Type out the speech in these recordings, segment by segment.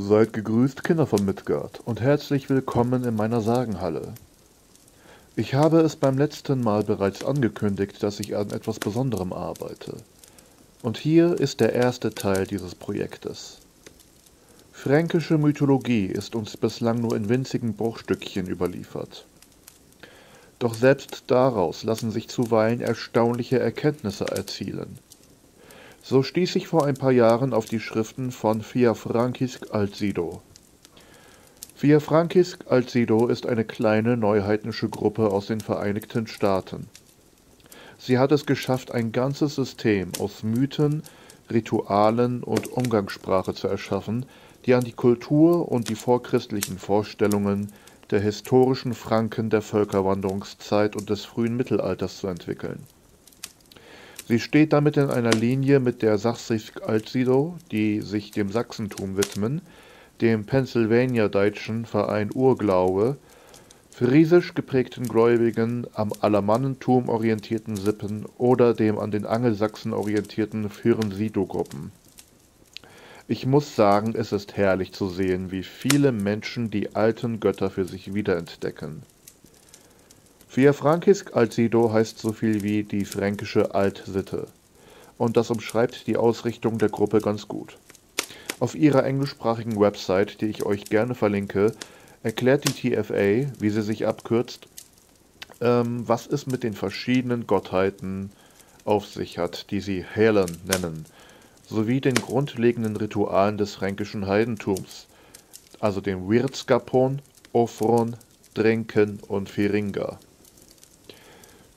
Seid gegrüßt, Kinder von Midgard, und herzlich willkommen in meiner Sagenhalle. Ich habe es beim letzten Mal bereits angekündigt, dass ich an etwas Besonderem arbeite. Und hier ist der erste Teil dieses Projektes. Fränkische Mythologie ist uns bislang nur in winzigen Bruchstückchen überliefert. Doch selbst daraus lassen sich zuweilen erstaunliche Erkenntnisse erzielen – so stieß ich vor ein paar Jahren auf die Schriften von Pierfrankisc Alcido. Pierfrankisc Alcido ist eine kleine neuheidnische Gruppe aus den Vereinigten Staaten. Sie hat es geschafft, ein ganzes System aus Mythen, Ritualen und Umgangssprache zu erschaffen, die an die Kultur und die vorchristlichen Vorstellungen der historischen Franken der Völkerwanderungszeit und des frühen Mittelalters zu entwickeln Sie steht damit in einer Linie mit der Sachsisk Alzido, die sich dem Sachsentum widmen, dem Pennsylvania-Deutschen Verein Urglaube, friesisch geprägten Gläubigen, am Alamannentum orientierten Sippen oder dem an den Angelsachsen orientierten führen gruppen Ich muss sagen, es ist herrlich zu sehen, wie viele Menschen die alten Götter für sich wiederentdecken. Via Villafrankisk Altsido heißt so viel wie die fränkische Altsitte. Und das umschreibt die Ausrichtung der Gruppe ganz gut. Auf ihrer englischsprachigen Website, die ich euch gerne verlinke, erklärt die TFA, wie sie sich abkürzt, ähm, was es mit den verschiedenen Gottheiten auf sich hat, die sie Helen nennen, sowie den grundlegenden Ritualen des fränkischen Heidentums, also dem Wirtskapon, Ofron, Trinken und Firinga.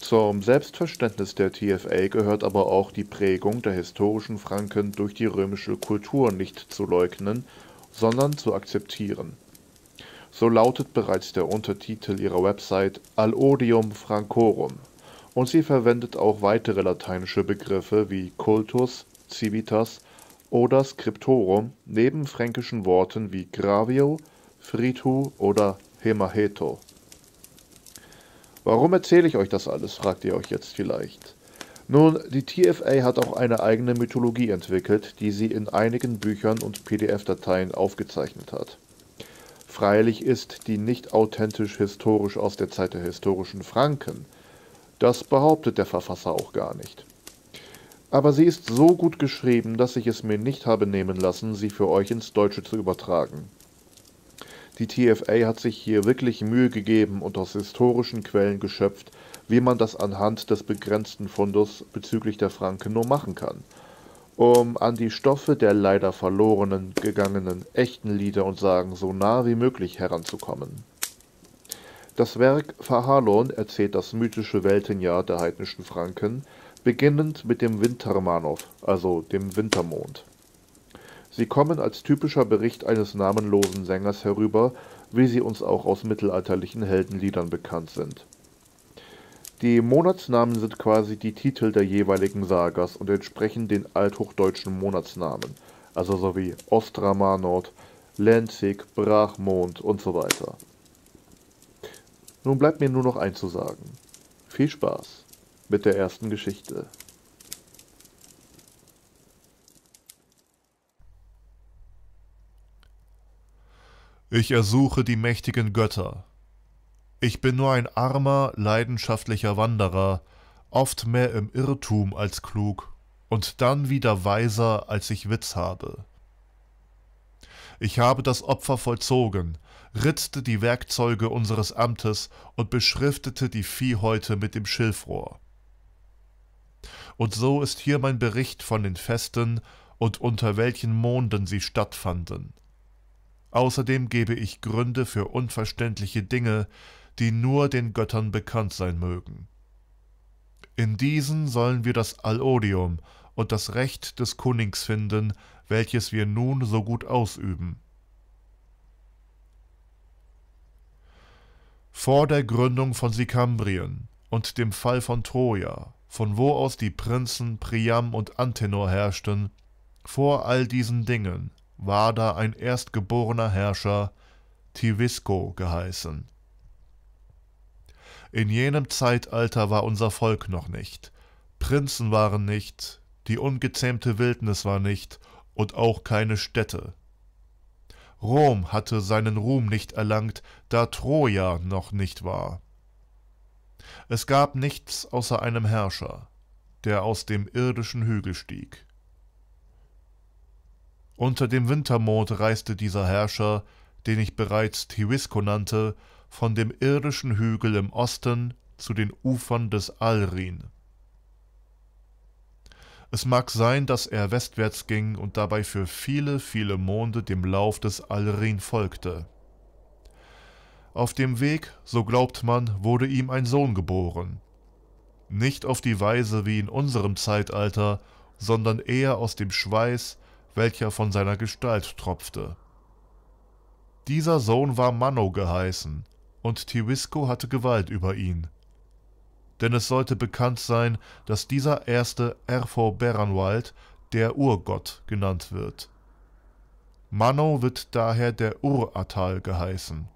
Zum Selbstverständnis der TFA gehört aber auch die Prägung der historischen Franken durch die römische Kultur nicht zu leugnen, sondern zu akzeptieren. So lautet bereits der Untertitel ihrer Website Al Francorum und sie verwendet auch weitere lateinische Begriffe wie Cultus, Civitas oder Scriptorum neben fränkischen Worten wie Gravio, Fritu oder Hemaheto. Warum erzähle ich euch das alles, fragt ihr euch jetzt vielleicht. Nun, die TFA hat auch eine eigene Mythologie entwickelt, die sie in einigen Büchern und PDF-Dateien aufgezeichnet hat. Freilich ist die nicht authentisch historisch aus der Zeit der historischen Franken. Das behauptet der Verfasser auch gar nicht. Aber sie ist so gut geschrieben, dass ich es mir nicht habe nehmen lassen, sie für euch ins Deutsche zu übertragen. Die TFA hat sich hier wirklich Mühe gegeben und aus historischen Quellen geschöpft, wie man das anhand des begrenzten Fundus bezüglich der Franken nur machen kann. Um an die Stoffe der leider verlorenen gegangenen echten Lieder und Sagen so nah wie möglich heranzukommen. Das Werk Verhalon erzählt das mythische Weltenjahr der heidnischen Franken, beginnend mit dem Wintermanov, also dem Wintermond. Sie kommen als typischer Bericht eines namenlosen Sängers herüber, wie sie uns auch aus mittelalterlichen Heldenliedern bekannt sind. Die Monatsnamen sind quasi die Titel der jeweiligen Sagas und entsprechen den althochdeutschen Monatsnamen, also so wie Ostramanot, Lenzig, Brachmond und so weiter. Nun bleibt mir nur noch eins zu sagen. Viel Spaß mit der ersten Geschichte. Ich ersuche die mächtigen Götter. Ich bin nur ein armer, leidenschaftlicher Wanderer, oft mehr im Irrtum als klug und dann wieder weiser, als ich Witz habe. Ich habe das Opfer vollzogen, ritzte die Werkzeuge unseres Amtes und beschriftete die Viehhäute mit dem Schilfrohr. Und so ist hier mein Bericht von den Festen und unter welchen Monden sie stattfanden. Außerdem gebe ich Gründe für unverständliche Dinge, die nur den Göttern bekannt sein mögen. In diesen sollen wir das Allodium und das Recht des Königs finden, welches wir nun so gut ausüben. Vor der Gründung von Sikambrien und dem Fall von Troja, von wo aus die Prinzen Priam und Antenor herrschten, vor all diesen Dingen war da ein erstgeborener Herrscher, Tivisco geheißen. In jenem Zeitalter war unser Volk noch nicht, Prinzen waren nicht, die ungezähmte Wildnis war nicht und auch keine Städte. Rom hatte seinen Ruhm nicht erlangt, da Troja noch nicht war. Es gab nichts außer einem Herrscher, der aus dem irdischen Hügel stieg. Unter dem Wintermond reiste dieser Herrscher, den ich bereits Tiwisco nannte, von dem irdischen Hügel im Osten zu den Ufern des Alrin. Es mag sein, dass er westwärts ging und dabei für viele, viele Monde dem Lauf des Alrin folgte. Auf dem Weg, so glaubt man, wurde ihm ein Sohn geboren. Nicht auf die Weise wie in unserem Zeitalter, sondern eher aus dem Schweiß welcher von seiner Gestalt tropfte. Dieser Sohn war Manno geheißen, und Tiwisco hatte Gewalt über ihn. Denn es sollte bekannt sein, dass dieser erste Erfo Beranwald der Urgott genannt wird. Manno wird daher der Uratal geheißen.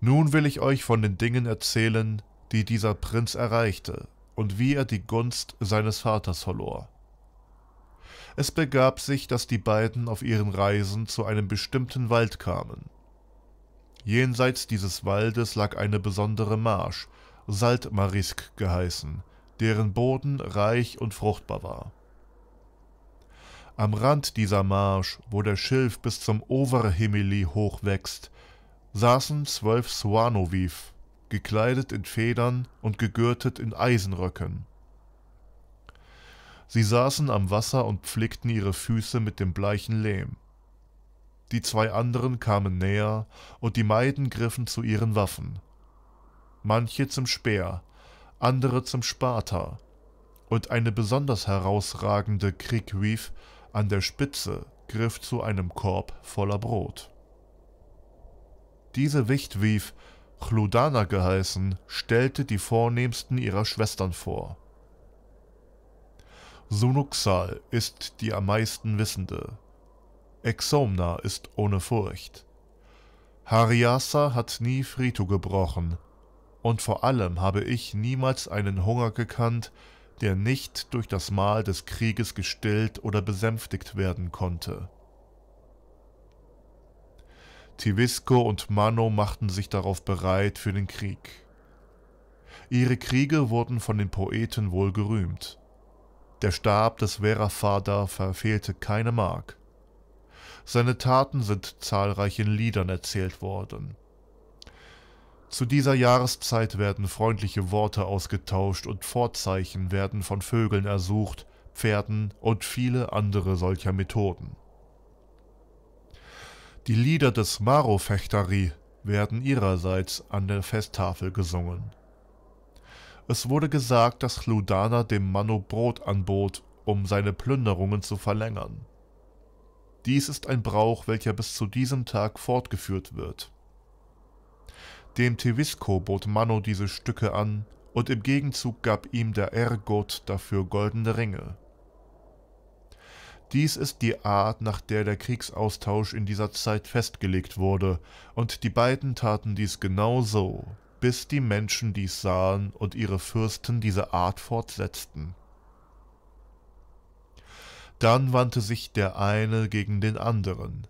Nun will ich euch von den Dingen erzählen, die dieser Prinz erreichte, und wie er die Gunst seines Vaters verlor. Es begab sich, dass die beiden auf ihren Reisen zu einem bestimmten Wald kamen. Jenseits dieses Waldes lag eine besondere Marsch, Saltmarisk geheißen, deren Boden reich und fruchtbar war. Am Rand dieser Marsch, wo der Schilf bis zum Overhimmeli hochwächst, saßen zwölf Swanoviv, gekleidet in Federn und gegürtet in Eisenröcken. Sie saßen am Wasser und pflickten ihre Füße mit dem bleichen Lehm. Die zwei anderen kamen näher, und die Maiden griffen zu ihren Waffen. Manche zum Speer, andere zum Sparta, und eine besonders herausragende Kriegwief an der Spitze griff zu einem Korb voller Brot. Diese Wichtwief Chlodana geheißen, stellte die vornehmsten ihrer Schwestern vor. Sunuxal ist die am meisten Wissende. Exomna ist ohne Furcht. Hariasa hat nie Frito gebrochen. Und vor allem habe ich niemals einen Hunger gekannt, der nicht durch das Mahl des Krieges gestillt oder besänftigt werden konnte. Tivisco und Mano machten sich darauf bereit für den Krieg. Ihre Kriege wurden von den Poeten wohl gerühmt. Der Stab des Verafada verfehlte keine Mark. Seine Taten sind zahlreich in Liedern erzählt worden. Zu dieser Jahreszeit werden freundliche Worte ausgetauscht und Vorzeichen werden von Vögeln ersucht, Pferden und viele andere solcher Methoden. Die Lieder des Maro-Fechtari werden ihrerseits an der Festtafel gesungen. Es wurde gesagt, dass Chludana dem Manno Brot anbot, um seine Plünderungen zu verlängern. Dies ist ein Brauch, welcher bis zu diesem Tag fortgeführt wird. Dem Tevisco bot Manno diese Stücke an, und im Gegenzug gab ihm der Ergot dafür goldene Ringe. Dies ist die Art, nach der der Kriegsaustausch in dieser Zeit festgelegt wurde, und die beiden taten dies genau so, bis die Menschen dies sahen und ihre Fürsten diese Art fortsetzten. Dann wandte sich der eine gegen den anderen.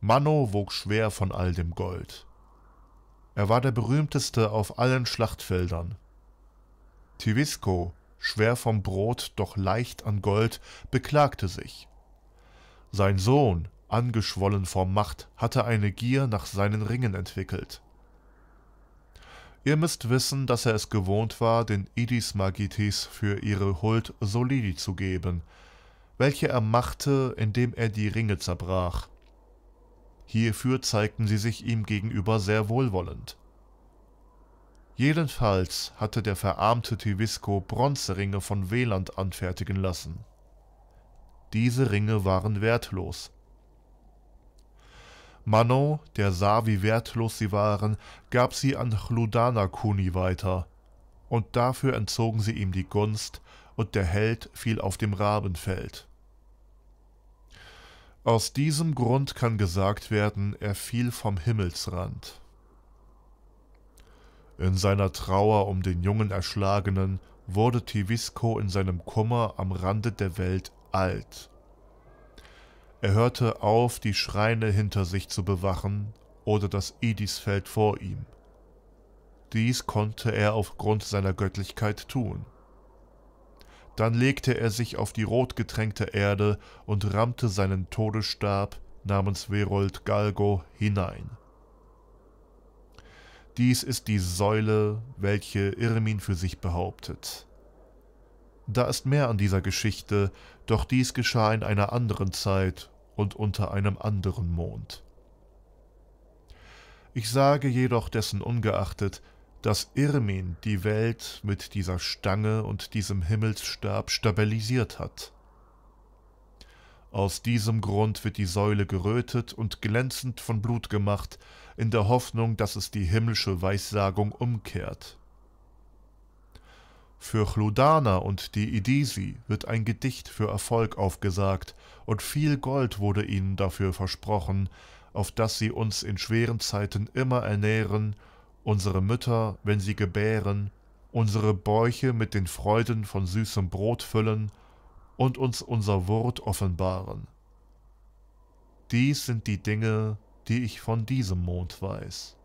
Manno wog schwer von all dem Gold. Er war der berühmteste auf allen Schlachtfeldern. Tivisco, schwer vom Brot, doch leicht an Gold, beklagte sich. Sein Sohn, angeschwollen vor Macht, hatte eine Gier nach seinen Ringen entwickelt. Ihr müsst wissen, dass er es gewohnt war, den Idis Magites für ihre Huld Solidi zu geben, welche er machte, indem er die Ringe zerbrach. Hierfür zeigten sie sich ihm gegenüber sehr wohlwollend. Jedenfalls hatte der verarmte Tivisco Bronzeringe von Weland anfertigen lassen. Diese Ringe waren wertlos. Manon, der sah, wie wertlos sie waren, gab sie an Chludana Kuni weiter, und dafür entzogen sie ihm die Gunst, und der Held fiel auf dem Rabenfeld. Aus diesem Grund kann gesagt werden, er fiel vom Himmelsrand. In seiner Trauer um den jungen Erschlagenen wurde Tivisco in seinem Kummer am Rande der Welt alt. Er hörte auf, die Schreine hinter sich zu bewachen oder das Idisfeld vor ihm. Dies konnte er aufgrund seiner Göttlichkeit tun. Dann legte er sich auf die rotgetränkte Erde und rammte seinen Todesstab namens Verold Galgo hinein. Dies ist die Säule, welche Irmin für sich behauptet. Da ist mehr an dieser Geschichte, doch dies geschah in einer anderen Zeit und unter einem anderen Mond. Ich sage jedoch dessen ungeachtet, dass Irmin die Welt mit dieser Stange und diesem Himmelsstab stabilisiert hat. Aus diesem Grund wird die Säule gerötet und glänzend von Blut gemacht, in der Hoffnung, dass es die himmlische Weissagung umkehrt. Für Chlodana und die Idisi wird ein Gedicht für Erfolg aufgesagt, und viel Gold wurde ihnen dafür versprochen, auf das sie uns in schweren Zeiten immer ernähren, unsere Mütter, wenn sie gebären, unsere Bäuche mit den Freuden von süßem Brot füllen und uns unser Wort offenbaren. Dies sind die Dinge, die ich von diesem Mond weiß.